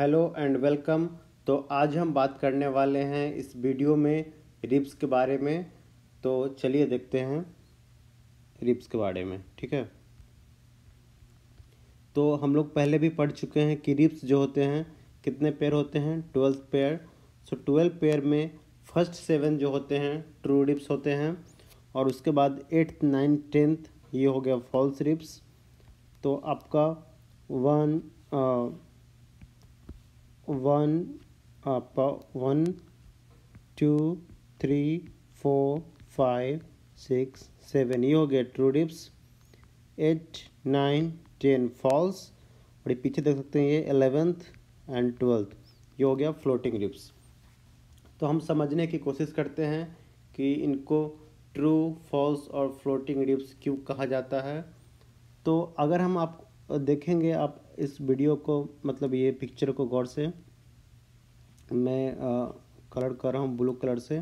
hello and welcome तो आज हम बात करने वाले हैं इस वीडियो में रिब्स के बारे में तो चलिए देखते हैं रिब्स के बारे में ठीक है तो हम लोग पहले भी पढ़ चुके हैं कि रिब्स जो होते हैं कितने पेयर होते हैं twelfth pair so twelfth pair में फर्स्ट सेवन जो होते हैं ट्रू रिप्स होते हैं और उसके बाद एट्थ नाइन्थ टेंथ ये हो गया फॉल्स रिप्स तो आपका वन वन आपका one two three four five six seven ये हो गया true ribs eight nine ten false और ये पीछे देख सकते हैं ये एलेवेंथ एंड ट्वेल्थ ये हो गया फ्लोटिंग रिप्स तो हम समझने की कोशिश करते हैं कि इनको ट्रू फॉल्स और फ्लोटिंग रिप्स क्यों कहा जाता है तो अगर हम आप देखेंगे आप इस वीडियो को मतलब ये पिक्चर को गौर से मैं कलर कर रहा हूँ ब्लू कलर से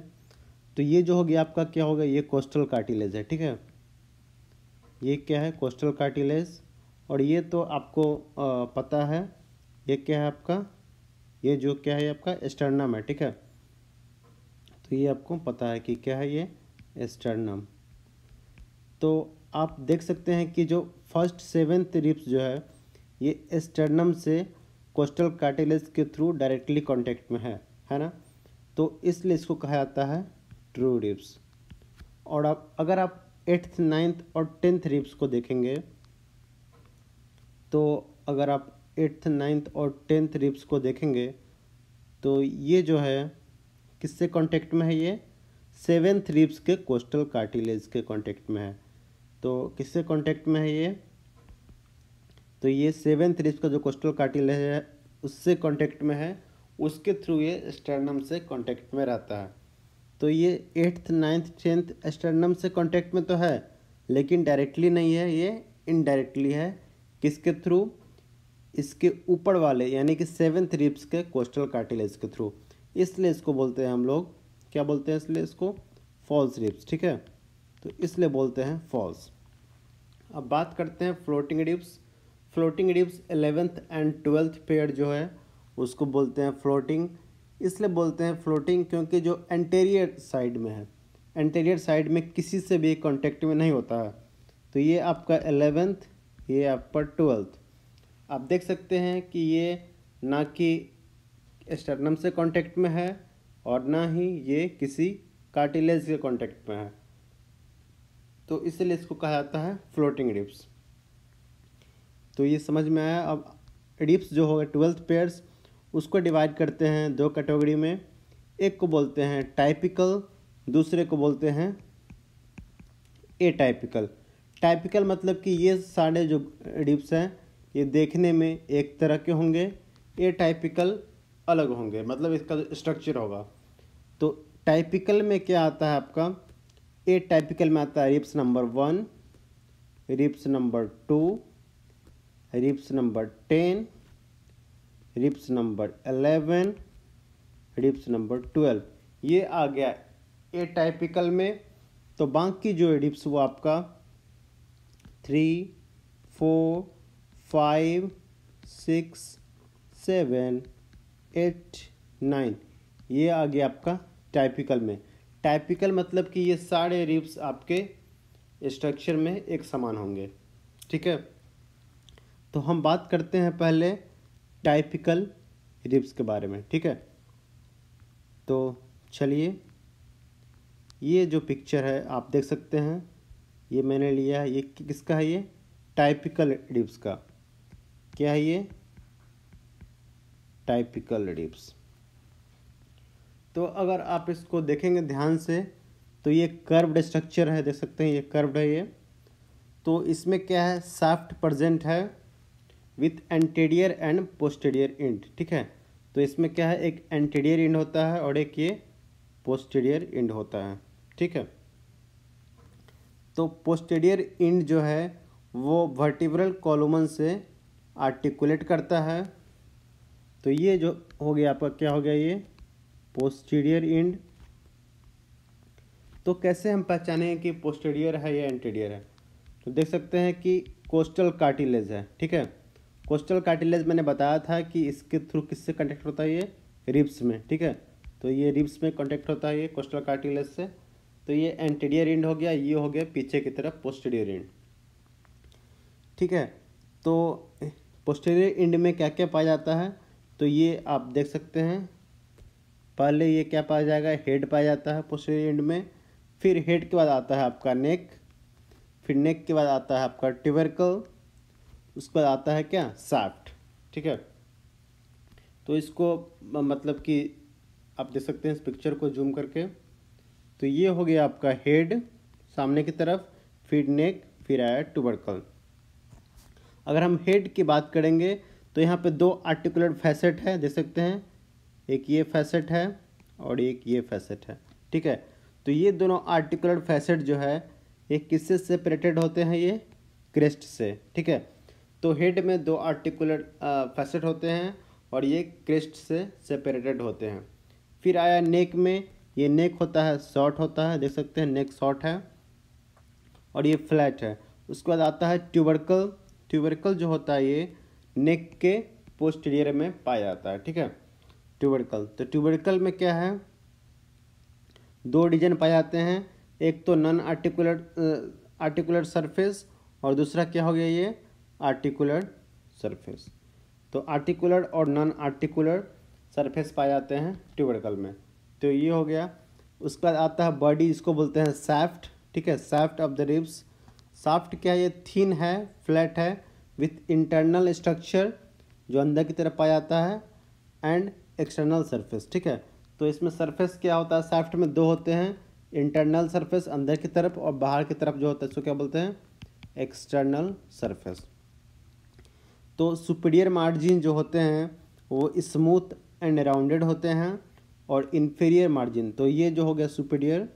तो ये जो हो गया आपका क्या हो गया ये कोस्टल कार्टिलेज है ठीक है ये क्या है कोस्टल कार्टिलेज और ये तो आपको पता है ये क्या है आपका ये जो क्या है आपका एस्टर्नम है ठीक है तो ये आपको पता है कि क्या है ये एस्टर्नम तो आप देख सकते हैं कि जो फर्स्ट सेवेंथ रिप्स जो है ये एस्टर्नम से कोस्टल कार्टिलेज के थ्रू डायरेक्टली कॉन्टेक्ट में है है ना तो इसलिए इसको कहा जाता है ट्रू रिप्स और आप अगर आप एट्थ नाइन्थ और टेंथ रिप्स को देखेंगे तो अगर आप एट्थ नाइन्थ और टेंथ रिप्स को देखेंगे तो ये जो है किससे कांटेक्ट में है ये सेवेंथ रिप्स के कोस्टल कार्टिलेज के कांटेक्ट में है तो किससे कांटेक्ट में है ये तो ये सेवेंथ रिप्स का जो कोस्टल कार्टिल है उससे कांटेक्ट में है उसके थ्रू ये स्टर्नम से कांटेक्ट में रहता है तो ये एट्थ नाइन्थ टेंथ स्टर्नम से कांटेक्ट में तो है लेकिन डायरेक्टली नहीं है ये इनडायरेक्टली है किसके थ्रू इसके ऊपर वाले यानी कि सेवेंथ रिप्स के कोस्टल कार्टिलेज के थ्रू इसलिए इसको बोलते हैं हम लोग क्या बोलते हैं इसलिए इसको फॉल्स रिप्स ठीक है तो इसलिए बोलते हैं फॉल्स अब बात करते हैं floating ribs floating ribs eleventh and twelfth pair जो है उसको बोलते हैं फ्लोटिंग इसलिए बोलते हैं फ्लोटिंग क्योंकि जो एंटेरियर साइड में है एंटेरियर साइड में किसी से भी कॉन्टेक्ट में नहीं होता है तो ये आपका एलेवेंथ ये आपका ट्वेल्थ आप देख सकते हैं कि ये ना कि स्टर्नम से कॉन्टेक्ट में है और ना ही ये किसी कार्टिलेज के कॉन्टेक्ट में है तो इसलिए इसको कहा जाता है फ्लोटिंग रिप्स तो ये समझ में आया अब एडिप्स जो होगा ट्वेल्थ पेयर्स उसको डिवाइड करते हैं दो कैटेगरी में एक को बोलते हैं टाइपिकल दूसरे को बोलते हैं ए टाइपिकल टाइपिकल मतलब कि ये सारे जो एडिप्स हैं ये देखने में एक तरह के होंगे ए टाइपिकल अलग होंगे मतलब इसका स्ट्रक्चर होगा तो टाइपिकल में क्या आता है आपका ए टाइपिकल में आता है ribs number one ribs number two ribs number ten ribs number eleven ribs number twelve ये आ गया ए टाइपिकल में तो बाकी जो रिप्स वो आपका three four five six seven eight nine ये आ गया आपका टाइपिकल में टाइपिकल मतलब कि ये सारे रिप्स आपके स्ट्रक्चर में एक समान होंगे ठीक है तो हम बात करते हैं पहले टाइपिकल रिब्स के बारे में ठीक है तो चलिए ये जो पिक्चर है आप देख सकते हैं ये मैंने लिया है ये किसका है ये टाइपिकल रिब्स का क्या है ये टाइपिकल रिब्स तो अगर आप इसको देखेंगे ध्यान से तो ये कर्व्ड स्ट्रक्चर है देख सकते हैं ये कर्व्ड है ये तो इसमें क्या है साफ्ट प्रजेंट है with anterior and posterior end ठीक है तो इसमें क्या है एक एंटीरियर इंड होता है और एक ये पोस्टेडियर इंड होता है ठीक है तो पोस्टेडियर इंड जो है वो वर्टिब्रल कॉलोमन से आर्टिकुलेट करता है तो ये जो हो गया आपका क्या हो गया ये पोस्टीरियर इंड तो कैसे हम हैं कि पोस्टीरियर है या एंटीरियर है तो देख सकते हैं कि कोस्टल कार्टिलेज है ठीक है कोस्टल कार्टिलेज मैंने बताया था कि इसके थ्रू किससे कंटेक्ट होता है ये रिब्स में ठीक है तो ये रिब्स में कॉन्टेक्ट होता है ये कोस्टल कार्टिलेज से तो ये एंटीरियर इंड हो गया ये हो गया पीछे की तरफ पोस्टीरियर इंड ठीक है तो पोस्टीरियर इंड में क्या क्या पाया जाता है तो ये आप देख सकते हैं पहले ये क्या पाया जाएगा हेड पाया जाता है पोस्टीरियर इंड में फिर हेड के बाद आता है आपका नेक फिर नेक के बाद आता है आपका ट्यूबरकल उसके बाद आता है क्या साफ्ट ठीक है तो इसको मतलब कि आप देख सकते हैं इस पिक्चर को जूम करके तो ये हो गया आपका हेड सामने की तरफ फिर नेक फिर आया टूबरकल अगर हम हेड की बात करेंगे तो यहाँ पे दो आर्टिकुलर फैसेट है देख सकते हैं एक ये फैसेट है और एक ये फैसेट है ठीक है तो ये दोनों आर्टिकुलर फैसेट जो है ये किससे सेपरेटेड होते हैं ये क्रेस्ट से ठीक है तो हेड में दो आर्टिकुलर फैसेट होते हैं और ये क्रिस्ट से सेपरेटेड होते हैं फिर आया नेक में ये नेक होता है शॉर्ट होता है देख सकते हैं नेक शॉर्ट है और ये फ्लैट है उसके बाद आता है ट्यूबरकल ट्यूबरकल जो होता है ये नेक के पोस्टीरियर में पाया जाता है ठीक है ट्यूबरकल तो ट्यूबरकल में क्या है दो डिजाइन पाए जाते हैं एक तो नॉन आर्टिकुलर आर्टिकुलर सरफेस और दूसरा क्या हो गया ये आर्टिकुलर सरफेस तो आर्टिकुलर और नॉन आर्टिकुलर सरफेस पाए जाते हैं ट्यूबरकल में तो ये हो गया उसके बाद आता है बॉडी इसको बोलते हैं सैफ्ट ठीक है shaft of the ribs shaft क्या है ये थीन है फ्लैट है विथ इंटरनल स्ट्रक्चर जो अंदर की तरफ पाया जाता है एंड एक्सटर्नल सरफेस ठीक है तो इसमें सरफेस क्या होता है सेफ्ट में दो होते हैं इंटरनल सरफेस अंदर की तरफ और बाहर की तरफ जो होता है इसको क्या बोलते हैं एक्सटर्नल सरफेस तो सुपीरियर मार्जिन जो होते हैं वो स्मूथ एंड राउंडेड होते हैं और इन्फीरियर मार्जिन तो ये जो हो गया सुपीरियर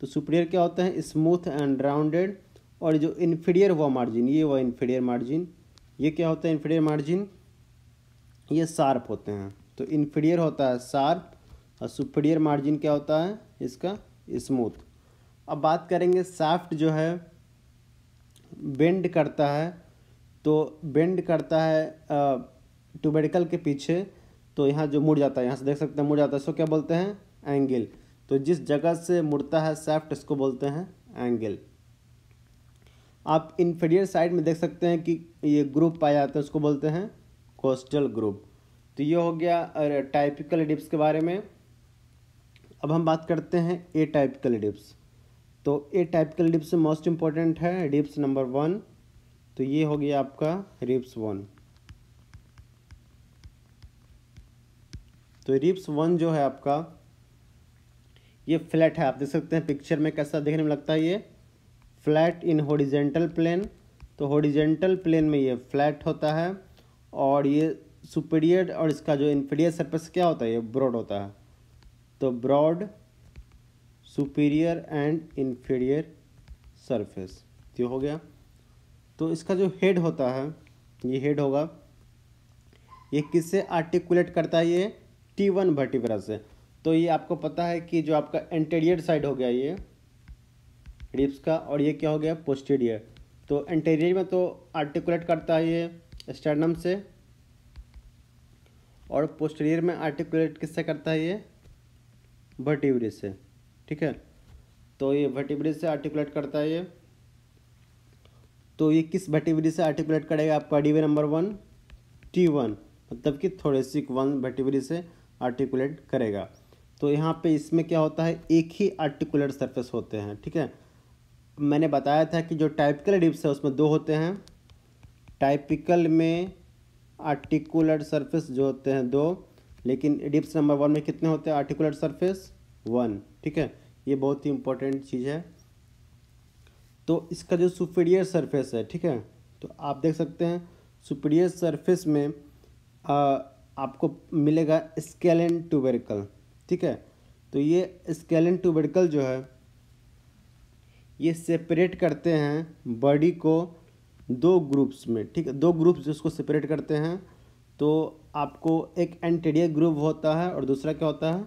तो सुपीरियर क्या होते हैं स्मूथ एंड राउंडेड और जो इन्फीरियर हुआ मार्जिन ये हुआ इन्फीरियर मार्जिन ये क्या होता है इन्फीरियर मार्जिन ये शार्प होते हैं तो इन्फीरियर होता है शार्प और सुपीरियर मार्जिन क्या होता है इसका स्मूथ अब बात करेंगे साफ्ट जो है बेंड करता है तो बेंड करता है ट्यूबेडिकल के पीछे तो यहाँ जो मुड़ जाता है यहाँ से देख सकते हैं मुड़ जाता है इसको क्या बोलते हैं एंगल तो जिस जगह से मुड़ता है सेफ्ट इसको बोलते हैं एंगल आप इन्फीरियर साइड में देख सकते हैं कि ये ग्रुप पाया जाता है उसको बोलते हैं कोस्टल ग्रुप तो ये हो गया टाइपिकल डिप्स के बारे में अब हम बात करते हैं ए टाइपिकल डिप्स तो atypical ribs most important है डिप्स नंबर वन तो ये हो गया आपका रिप्स वन तो रिप्स वन जो है आपका ये फ्लैट है आप देख सकते हैं पिक्चर में कैसा देखने में लगता है ये फ्लैट इन होडिजेंटल प्लेन तो हॉरिजेंटल प्लेन में ये फ्लैट होता है और ये सुपीरियर और इसका जो इन्फीरियर सरफेस क्या होता है ये ब्रॉड होता है तो broad superior and inferior surface तो हो गया तो इसका जो हेड होता है ये हेड होगा ये किससे आर्टिकुलेट करता है ये टी वन वर्टिब्रा से तो ये आपको पता है कि जो आपका एंटेरियर साइड हो गया ये रिप्स का और ये क्या हो गया पोस्टीरियर तो एंटेरियर में तो आर्टिकुलेट करता है ये स्टर्नम से और पोस्टीरियर में आर्टिकुलेट किससे करता है ये वर्टिब्रे से ठीक है तो ये वर्टिब्रे से आर्टिकुलेट करता है ये तो ये किस भट्टी विधि से आर्टिकुलेट करेगा आपका T number one T one मतलब कि थोड़ेसिक वन भट्टी विधि से आर्टिकुलेट करेगा तो यहाँ पे इसमें क्या होता है एक ही आर्टिकुलर सरफेस होते हैं ठीक है मैंने बताया था कि जो टाइपिकल डिप्स है उसमें दो होते हैं टाइपिकल में आर्टिकुलर सरफेस जो होते हैं दो लेकिन डिप्स नंबर वन में कितने होते हैं आर्टिकुलर सरफेस वन ठीक है ये बहुत ही इंपॉर्टेंट चीज़ है तो इसका जो सुपीरियर सरफेस है ठीक है तो आप देख सकते हैं सुपीरियर सरफेस में आ, आपको मिलेगा स्केलन टूबरकल ठीक है तो ये स्केलन टूबरकल जो है ये सेपरेट करते हैं बॉडी को दो ग्रुप्स में ठीक है दो ग्रुप्स जो उसको सेपरेट करते हैं तो आपको एक एंटीरियर ग्रुप होता है और दूसरा क्या होता है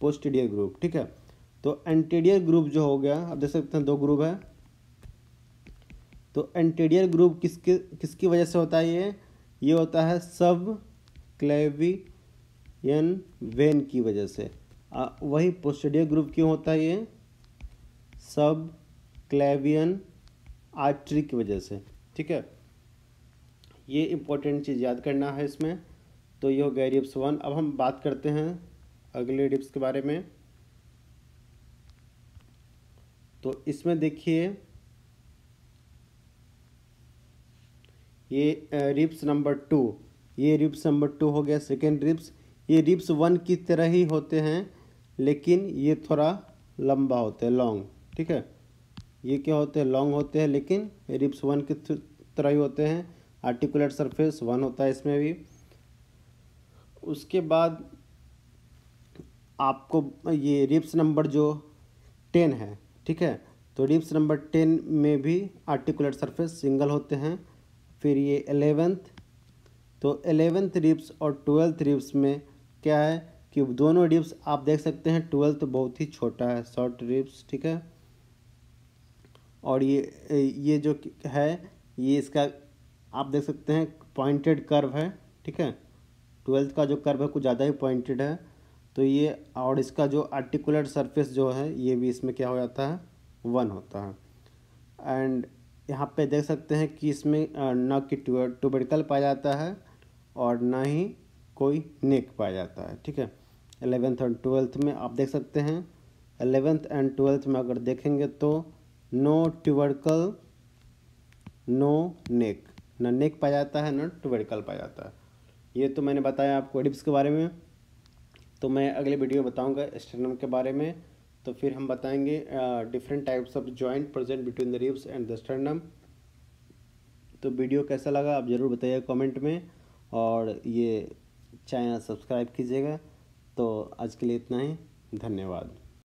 पोस्टीरियर ग्रुप ठीक है तो एंटीरियर ग्रुप जो हो गया आप देख सकते हैं दो ग्रुप है तो एंटीरियर ग्रूव किसके किसकी वजह से होता है ये ये होता है सब क्लेवियन वेन की वजह से आ, वही पोस्टेडियर ग्रूव क्यों होता है ये सब क्लेवियन आर्टरी की वजह से ठीक है ये इम्पोर्टेंट चीज़ याद करना है इसमें तो ये हो गया रिप्स वन अब हम बात करते हैं अगले रिप्स के बारे में तो इसमें देखिए ये रिप्स नंबर टू ये रिप्स नंबर टू हो गया सेकेंड रिप्स ये रिप्स वन की तरह ही होते हैं लेकिन ये थोड़ा लंबा होते हैं लॉन्ग ठीक है ये क्या होते हैं लॉन्ग होते हैं लेकिन रिप्स वन की तरह ही होते हैं आर्टिकुलर सरफेस वन होता है इसमें भी उसके बाद आपको ये रिप्स नंबर जो टेन है ठीक है तो रिप्स नंबर टेन में भी आर्टिकुलर सरफेस सिंगल होते हैं फिर ये एलेवेंथ तो एलेवेंथ रिप्स और ट्वेल्थ रिप्स में क्या है कि दोनों रिप्स आप देख सकते हैं ट्वेल्थ बहुत ही छोटा है शॉर्ट रिप्स ठीक है और ये ये जो है ये इसका आप देख सकते हैं पॉइंटेड कर्व है ठीक है ट्वेल्थ का जो कर्व है कुछ ज़्यादा ही पॉइंटेड है तो ये और इसका जो आर्टिकुलर सरफेस जो है ये भी इसमें क्या हो जाता है वन होता है एंड यहाँ पे देख सकते हैं कि इसमें न कि ट्यूबरिकल पाया जाता है और ना ही कोई नेक पाया जाता है ठीक है एलेवेंथ एंड ट्वेल्थ में आप देख सकते हैं एलेवेंथ एंड ट्वेल्थ में अगर देखेंगे तो नो ट्यूबरकल नो नेक ना नेक पाया जाता है ना ट्यूबरिकल पाया जाता है ये तो मैंने बताया आपको एडिप्स के बारे में तो मैं अगले वीडियो में बताऊँगा स्टेनम के बारे में तो फिर हम बताएंगे different types of joint present between the ribs and the sternum तो वीडियो कैसा लगा आप ज़रूर बताइए कमेंट में और ये चैनल सब्सक्राइब कीजिएगा तो आज के लिए इतना ही धन्यवाद